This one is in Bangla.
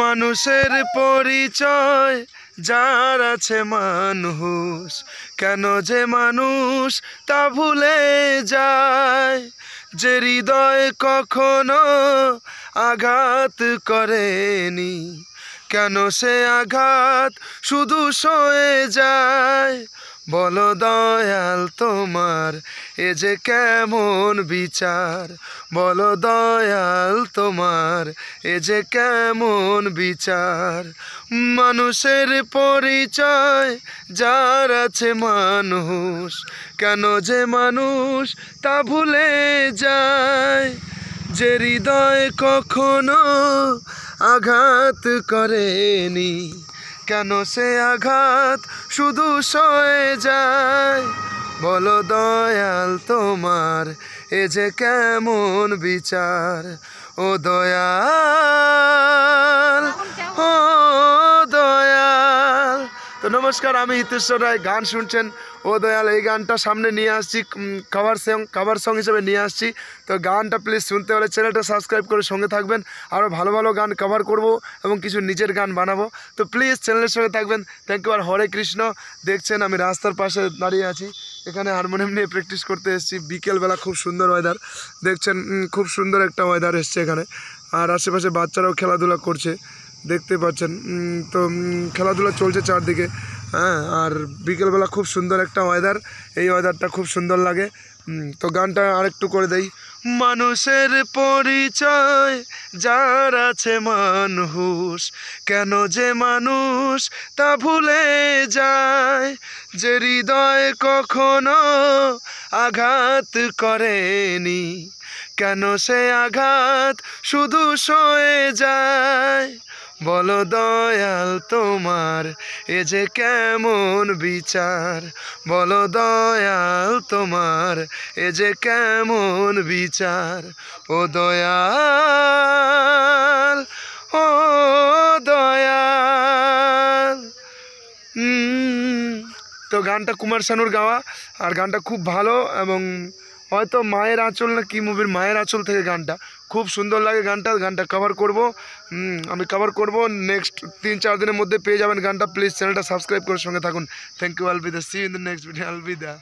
মানুষের পরিচয় যার আছে মানুষ কেন যে মানুষ তা ভুলে যায় যে হৃদয় কখনো আঘাত করেনি কেন সে আঘাত শুধু সয়ে যায় বলো দয়াল তোমার এ যে কেমন বিচার বলো দয়াল তোমার এ যে কেমন বিচার মানুষের পরিচয় যার আছে মানুষ কেন যে মানুষ তা ভুলে যায় যে হৃদয় কখনো আঘাত করেনি কেন সে আঘাত শুধু সয়ে যায় বলো দয়াল তোমার এ যে কেমন বিচার ও দয়া নমস্কার আমি হিতেশ্বর রায় গান শুনছেন ও দয়াল এই গানটা সামনে নিয়ে আসছি কাভার সং কাভার সং হিসেবে নিয়ে আসছি তো গানটা প্লিজ শুনতে হলে চ্যানেলটা সাবস্ক্রাইব করে সঙ্গে থাকবেন আরও ভালো ভালো গান কভার করব এবং কিছু নিজের গান বানাবো তো প্লিজ চ্যানেলের সঙ্গে থাকবেন থ্যাংক ইউ আর হরে কৃষ্ণ দেখছেন আমি রাস্তার পাশে দাঁড়িয়ে আছি এখানে হারমোনিয়াম নিয়ে প্র্যাকটিস করতে এসেছি বিকেলবেলা খুব সুন্দর ওয়েদার দেখছেন খুব সুন্দর একটা ওয়েদার এসছে এখানে আর আশেপাশে বাচ্চারাও খেলাধুলা করছে দেখতে পাচ্ছেন তো খেলাধুলা চলছে চারদিকে হ্যাঁ আর বিকেলবেলা খুব সুন্দর একটা ওয়েদার এই ওয়েদারটা খুব সুন্দর লাগে তো গানটা আরেকটু করে দেই মানুষের পরিচয় যার আছে মানুষ কেন যে মানুষ তা ভুলে যায় যে হৃদয় কখনো আঘাত করেনি কেন সে আঘাত শুধু সয়ে যায় বলো দয়াল তোমার এ যে কেমন বিচার বলো দয়াল তোমার এ যে কেমন বিচার ও দয়াল ও দয়াল তো গানটা কুমার শানুর গাওয়া আর গানটা খুব ভালো এবং হয়তো মায়ের আঁচল না কি মুভির মায়ের আঁচল থেকে গানটা খুব সুন্দর লাগে গানটা গানটা কভার করব আমি কভার করব নেক্সট তিন চার দিনের মধ্যে পেয়ে যাবেন গানটা প্লিজ চ্যানেলটা সাবস্ক্রাইব করে সঙ্গে থাকুন থ্যাংক ইউ আলবিদা see in the next video আলবিদা